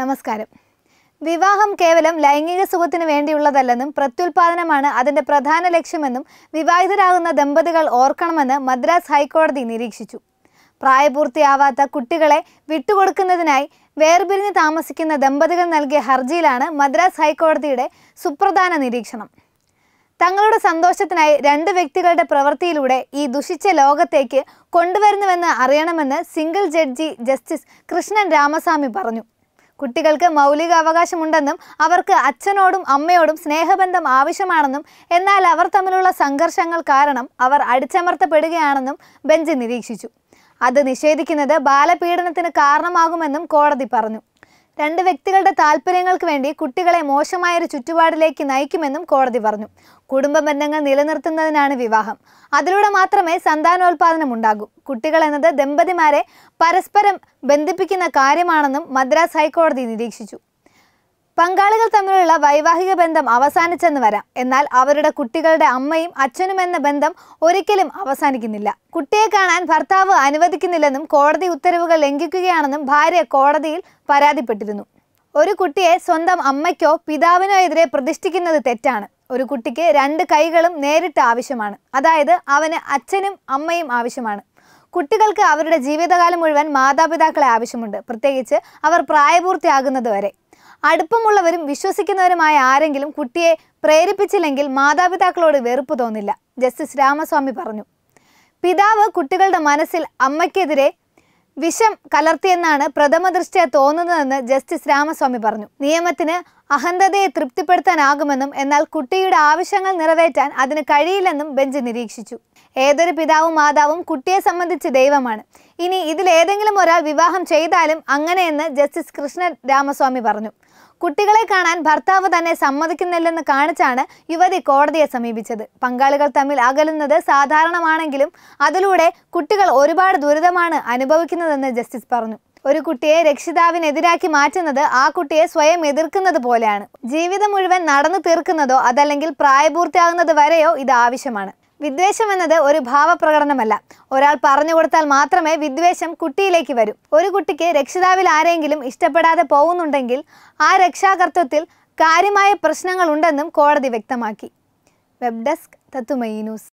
നമസ്കാരം വിവാഹം കേവലം ലൈംഗിക സുഖത്തിന് വേണ്ടിയുള്ളതല്ലെന്നും പ്രത്യുൽപാദനമാണ് അതിൻ്റെ പ്രധാന ലക്ഷ്യമെന്നും വിവാഹിതരാകുന്ന ദമ്പതികൾ ഓർക്കണമെന്ന് മദ്രാസ് ഹൈക്കോടതി നിരീക്ഷിച്ചു പ്രായപൂർത്തിയാവാത്ത കുട്ടികളെ വിട്ടുകൊടുക്കുന്നതിനായി വേർപിരിഞ്ഞ് താമസിക്കുന്ന ദമ്പതികൾ നൽകിയ ഹർജിയിലാണ് മദ്രാസ് ഹൈക്കോടതിയുടെ സുപ്രധാന നിരീക്ഷണം തങ്ങളുടെ സന്തോഷത്തിനായി രണ്ട് വ്യക്തികളുടെ പ്രവൃത്തിയിലൂടെ ഈ ദുഷിച്ച ലോകത്തേക്ക് കൊണ്ടുവരുന്നുവെന്ന് അറിയണമെന്ന് single judge justice Krishnan Ramaswamy പറഞ്ഞു കുട്ടികൾക്ക് മൗലിക അവകാശമുണ്ടെന്നും അവർക്ക് അച്ഛനോടും അമ്മയോടും സ്നേഹബന്ധം ആവശ്യമാണെന്നും എന്നാൽ അവർ തമ്മിലുള്ള സംഘർഷങ്ങൾ കാരണം അവർ അടിച്ചമർത്തപ്പെടുകയാണെന്നും ബെഞ്ച് നിരീക്ഷിച്ചു അത് നിഷേധിക്കുന്നത് ബാലപീഡനത്തിന് കാരണമാകുമെന്നും കോടതി പറഞ്ഞു രണ്ട് വ്യക്തികളുടെ താല്പര്യങ്ങൾക്ക് വേണ്ടി കുട്ടികളെ മോശമായൊരു ചുറ്റുപാടിലേക്ക് നയിക്കുമെന്നും കോടതി പറഞ്ഞു കുടുംബ ബന്ധങ്ങൾ നിലനിർത്തുന്നതിനാണ് വിവാഹം അതിലൂടെ മാത്രമേ സന്താനോത്പാദനം ഉണ്ടാകൂ കുട്ടികൾ എന്നത് ദമ്പതിമാരെ പരസ്പരം ബന്ധിപ്പിക്കുന്ന കാര്യമാണെന്നും മദ്രാസ് ഹൈക്കോടതി നിരീക്ഷിച്ചു പങ്കാളികൾ തമ്മിലുള്ള വൈവാഹിക ബന്ധം അവസാനിച്ചെന്ന് വരാം എന്നാൽ അവരുടെ കുട്ടികളുടെ അമ്മയും അച്ഛനും എന്ന ബന്ധം ഒരിക്കലും അവസാനിക്കുന്നില്ല കുട്ടിയെ കാണാൻ ഭർത്താവ് അനുവദിക്കുന്നില്ലെന്നും കോടതി ഉത്തരവുകൾ ലംഘിക്കുകയാണെന്നും ഭാര്യ കോടതിയിൽ പരാതിപ്പെട്ടിരുന്നു ഒരു കുട്ടിയെ സ്വന്തം അമ്മയ്ക്കോ പിതാവിനോ എതിരെ പ്രതിഷ്ഠിക്കുന്നത് തെറ്റാണ് ഒരു കുട്ടിക്ക് രണ്ട് കൈകളും നേരിട്ട് ആവശ്യമാണ് അതായത് അവന് അച്ഛനും അമ്മയും ആവശ്യമാണ് കുട്ടികൾക്ക് അവരുടെ ജീവിതകാലം മുഴുവൻ മാതാപിതാക്കളെ ആവശ്യമുണ്ട് പ്രത്യേകിച്ച് അവർ പ്രായപൂർത്തിയാകുന്നത് വരെ അടുപ്പമുള്ളവരും വിശ്വസിക്കുന്നവരുമായ ആരെങ്കിലും കുട്ടിയെ പ്രേരിപ്പിച്ചില്ലെങ്കിൽ മാതാപിതാക്കളോട് വെറുപ്പ് തോന്നില്ല ജസ്റ്റിസ് രാമസ്വാമി പറഞ്ഞു പിതാവ് കുട്ടികളുടെ മനസ്സിൽ അമ്മയ്ക്കെതിരെ വിഷം കലർത്തിയെന്നാണ് പ്രഥമ ദൃഷ്ടിയ തോന്നുന്നതെന്ന് ജസ്റ്റിസ് രാമസ്വാമി പറഞ്ഞു നിയമത്തിന് അഹന്തതയെ തൃപ്തിപ്പെടുത്താനാകുമെന്നും എന്നാൽ കുട്ടിയുടെ ആവശ്യങ്ങൾ നിറവേറ്റാൻ അതിന് കഴിയില്ലെന്നും ബെഞ്ച് നിരീക്ഷിച്ചു ഏതൊരു പിതാവും മാതാവും കുട്ടിയെ സംബന്ധിച്ച് ദൈവമാണ് ഇനി ഇതിലേതെങ്കിലും ഒരാൾ വിവാഹം ചെയ്താലും അങ്ങനെയെന്ന് ജസ്റ്റിസ് കൃഷ്ണ രാമസ്വാമി പറഞ്ഞു കുട്ടികളെ കാണാൻ ഭർത്താവ് തന്നെ സമ്മതിക്കുന്നില്ലെന്ന് കാണിച്ചാണ് യുവതി കോടതിയെ സമീപിച്ചത് പങ്കാളികൾ തമ്മിൽ അകലുന്നത് സാധാരണമാണെങ്കിലും അതിലൂടെ കുട്ടികൾ ഒരുപാട് ദുരിതമാണ് അനുഭവിക്കുന്നതെന്ന് ജസ്റ്റിസ് പറഞ്ഞു ഒരു കുട്ടിയെ രക്ഷിതാവിനെതിരാക്കി മാറ്റുന്നത് ആ കുട്ടിയെ സ്വയം എതിർക്കുന്നത് പോലെയാണ് ജീവിതം മുഴുവൻ നടന്നു തീർക്കുന്നതോ അതല്ലെങ്കിൽ പ്രായപൂർത്തിയാകുന്നത് വരെയോ ഇത് ആവശ്യമാണ് വിദ്വേഷം എന്നത് ഒരു ഭാവപ്രകടനമല്ല ഒരാൾ പറഞ്ഞു കൊടുത്താൽ മാത്രമേ വിദ്വേഷം കുട്ടിയിലേക്ക് വരൂ ഒരു കുട്ടിക്ക് രക്ഷിതാവിൽ ആരെങ്കിലും ഇഷ്ടപ്പെടാതെ പോകുന്നുണ്ടെങ്കിൽ ആ രക്ഷാകർത്തത്തിൽ കാര്യമായ പ്രശ്നങ്ങളുണ്ടെന്നും കോടതി വ്യക്തമാക്കി വെബ് ഡെസ്ക് തത്തുമയി ന്യൂസ്